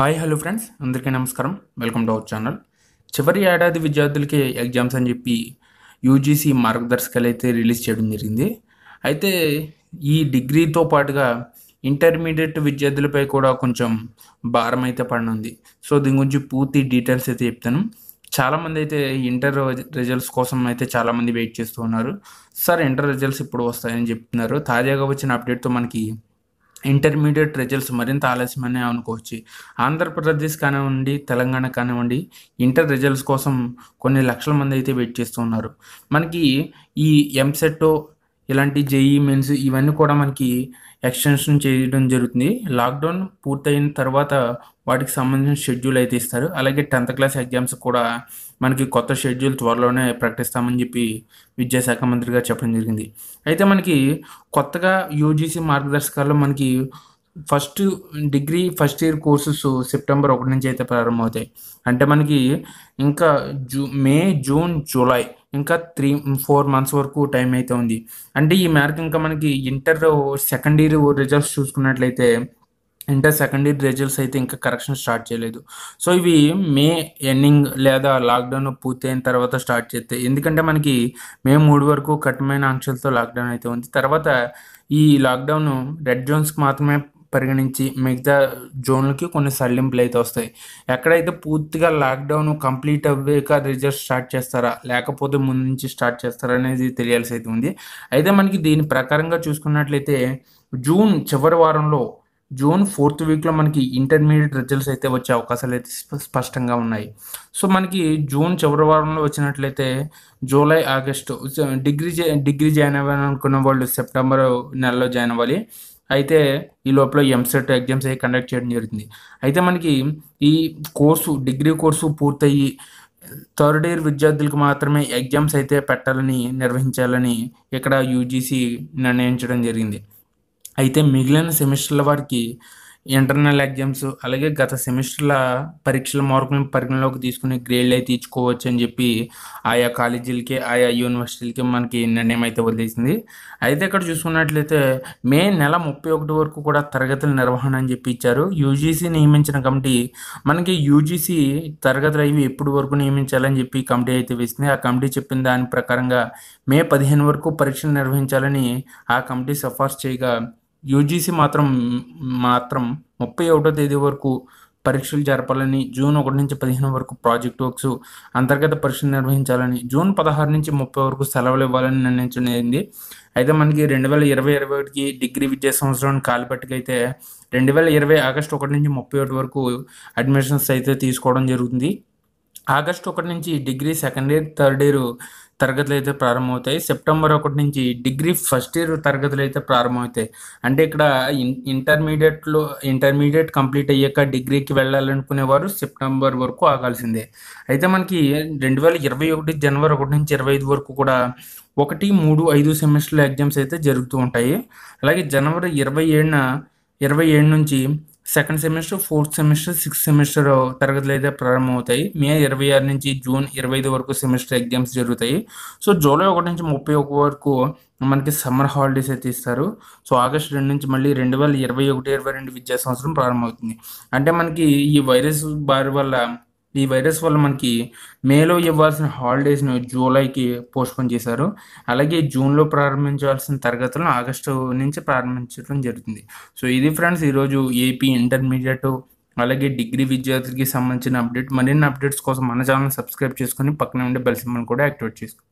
hi hello friends అందరికీ నమస్కారం welcome to our channel చివరి ఏడాది విద్యార్థులకి ఎగ్జామ్స్ అని చెప్పి యూజీసీ మార్గదర్శకాలు అయితే రిలీజ్ చేయడం జరిగింది అయితే ఈ డిగ్రీతో పాటుగా ఇంటర్మీడియట్ విద్యార్థులపై కూడా కొంచెం భారం అయితే పడనుంది సో దీని గురించి పూర్తి డీటెయిల్స్ అయితే చెప్తాను చాలామంది అయితే ఇంటర్ రిజల్ట్స్ కోసం అయితే చాలామంది వెయిట్ చేస్తూ ఉన్నారు సార్ ఇంటర్ రిజల్ట్స్ ఇప్పుడు వస్తాయని చెప్తున్నారు తాజాగా వచ్చిన అప్డేట్తో మనకి ఇంటర్మీడియట్ రిజల్ట్స్ మరింత ఆలస్యమనే అనుకోవచ్చు ఆంధ్రప్రదేశ్ కానివ్వండి తెలంగాణ కానివ్వండి ఇంటర్ రిజల్ట్స్ కోసం కొన్ని లక్షల మంది అయితే వెయిట్ చేస్తున్నారు మనకి ఈ ఎంసెట్ ఇలాంటి జేఈ మెన్స్ ఇవన్నీ కూడా మనకి ఎక్స్టెన్షన్ చేయడం జరుగుతుంది లాక్డౌన్ పూర్తయిన తర్వాత వాటికి సంబంధించిన షెడ్యూల్ అయితే ఇస్తారు అలాగే టెన్త్ క్లాస్ ఎగ్జామ్స్ కూడా మనకి కొత్త షెడ్యూల్ త్వరలోనే ప్రకటిస్తామని చెప్పి విద్యాశాఖ మంత్రి గారు చెప్పడం జరిగింది అయితే మనకి కొత్తగా యూజీసీ మార్గదర్శకాల్లో మనకి first degree first year courses September ఒకటి నుంచి అయితే ప్రారంభమవుతాయి అంటే మనకి ఇంకా జూ మే జూన్ జూలై ఇంకా త్రీ ఫోర్ మంత్స్ వరకు టైం అయితే ఉంది అంటే ఈ మేరకు ఇంకా మనకి ఇంటర్ సెకండ్ ఇయర్ రిజల్ట్స్ చూసుకున్నట్లయితే ఇంటర్ సెకండ్ ఇయర్ రిజల్ట్స్ అయితే ఇంకా కరెక్షన్ స్టార్ట్ చేయలేదు సో ఇవి మే ఎండింగ్ లేదా లాక్డౌన్ పూర్తయిన తర్వాత స్టార్ట్ చేస్తాయి ఎందుకంటే మనకి మే మూడు వరకు కఠినమైన ఆంక్షలతో లాక్డౌన్ అయితే ఉంది తర్వాత ఈ లాక్డౌన్ రెడ్ జోన్స్కి మాత్రమే పరిగణించి మిగతా జోన్లకి కొన్ని సడలింపులు అయితే వస్తాయి ఎక్కడైతే పూర్తిగా లాక్డౌన్ కంప్లీట్ అవ్వాక రిజల్ట్ స్టార్ట్ చేస్తారా లేకపోతే ముందు నుంచి స్టార్ట్ చేస్తారా అనేది తెలియాల్సి అయితే ఉంది అయితే మనకి దీని ప్రకారంగా చూసుకున్నట్లయితే జూన్ చివరి వారంలో జూన్ ఫోర్త్ వీక్లో మనకి ఇంటర్మీడియట్ రిజల్ట్స్ అయితే వచ్చే అవకాశాలు అయితే స్పష్టంగా ఉన్నాయి సో మనకి జూన్ చివరి వారంలో వచ్చినట్లయితే July August degree degree join అవ్వాలనుకున్న వాళ్ళు సెప్టెంబర్ నెలలో జాయిన్ అవ్వాలి అయితే ఈ లోపల ఎంసెట్ ఎగ్జామ్స్ అయితే కండక్ట్ చేయడం జరుగుతుంది అయితే మనకి ఈ కోర్సు డిగ్రీ కోర్సు పూర్తయ్యి థర్డ్ ఇయర్ విద్యార్థులకు మాత్రమే ఎగ్జామ్స్ అయితే పెట్టాలని నిర్వహించాలని ఇక్కడ యూజీసీ నిర్ణయించడం జరిగింది అయితే మిగిలిన సెమిస్టర్ల వారికి ఇంటర్నల్ ఎగ్జామ్స్ అలాగే గత సెమిస్టర్ల పరీక్షల మార్కులను పరిగణలోకి తీసుకుని గ్రేడ్లు అయితే ఇచ్చుకోవచ్చు అని చెప్పి ఆయా కాలేజీలకి ఆయా యూనివర్సిటీలకి మనకి నిర్ణయం అయితే వదిలేసింది అయితే ఇక్కడ చూసుకున్నట్లయితే మే నెల ముప్పై ఒకటి వరకు కూడా తరగతుల నిర్వహణ అని చెప్పి ఇచ్చారు యూజీసీ నియమించిన కమిటీ మనకి యూజీసీ తరగతులు అవి ఎప్పుడు వరకు నియమించాలని చెప్పి కమిటీ అయితే వేసింది ఆ కమిటీ చెప్పిన దాని ప్రకారంగా మే పదిహేను వరకు పరీక్షలు నిర్వహించాలని ఆ కమిటీ సిఫార్సు చేయగా యూజీసీ మాత్రం మాత్రం ముప్పై ఒకటో తేదీ వరకు పరీక్షలు జరపాలని జూన్ ఒకటి నుంచి పదిహేను వరకు ప్రాజెక్ట్ వర్క్స్ అంతర్గత పరీక్షలు నిర్వహించాలని జూన్ పదహారు నుంచి ముప్పై వరకు సెలవులు ఇవ్వాలని నిర్ణయించింది అయితే మనకి రెండు వేల ఇరవై ఇరవై ఒకటికి డిగ్రీ విద్యా సంవత్సరాన్ని కాలిపెట్టకైతే రెండు వేల ఇరవై ఆగస్టు ఒకటి నుంచి ముప్పై ఒకటి వరకు అడ్మిషన్స్ అయితే తీసుకోవడం జరుగుతుంది ఆగస్టు ఒకటి నుంచి degree second year third year తరగతులు అయితే ప్రారంభమవుతాయి సెప్టెంబర్ ఒకటి నుంచి డిగ్రీ ఫస్ట్ ఇయర్ తరగతులు అయితే ప్రారంభమవుతాయి అంటే ఇక్కడ ఇంటర్మీడియట్లో ఇంటర్మీడియట్ కంప్లీట్ అయ్యాక డిగ్రీకి వెళ్ళాలనుకునే వారు సెప్టెంబర్ వరకు ఆగాల్సిందే అయితే మనకి రెండు వేల ఇరవై ఒకటి జనవరి ఒకటి నుంచి ఇరవై ఐదు వరకు కూడా ఒకటి మూడు ఐదు సెమిస్టర్ల ఎగ్జామ్స్ అయితే జరుగుతూ ఉంటాయి అలాగే జనవరి ఇరవై ఏడున ఇరవై ఏడు నుంచి second semester fourth semester sixth semester తరగతులు అయితే ప్రారంభమవుతాయి మే ఇరవై ఆరు నుంచి జూన్ ఇరవై ఐదు వరకు సెమిస్టర్ ఎగ్జామ్స్ జరుగుతాయి సో జూలై ఒకటి నుంచి ముప్పై ఒక వరకు మనకి సమ్మర్ హాలిడేస్ అయితే ఇస్తారు సో ఆగస్ట్ రెండు నుంచి మళ్ళీ రెండు వేల ఇరవై ఒకటి ఇరవై రెండు విద్యా సంవత్సరం ప్రారంభమవుతుంది అంటే మనకి ఈ వైరస్ బారి వల్ల ఈ వైరస్ వల్ల మనకి మేలో ఇవ్వాల్సిన హాలిడేస్ను జూలైకి పోస్ట్పోన్ చేశారు అలాగే జూన్లో ప్రారంభించాల్సిన తరగతులను ఆగస్టు నుంచి ప్రారంభించడం జరుగుతుంది సో ఇది ఫ్రెండ్స్ ఈరోజు ఏపీ ఇంటర్మీడియట్ అలాగే డిగ్రీ విద్యార్థులకి సంబంధించిన అప్డేట్ మరిన్ని అప్డేట్స్ కోసం మన ఛానల్ సబ్స్క్రైబ్ చేసుకొని పక్కన ఉండే బెల్ సింబల్ కూడా యాక్టివేట్ చేసుకోండి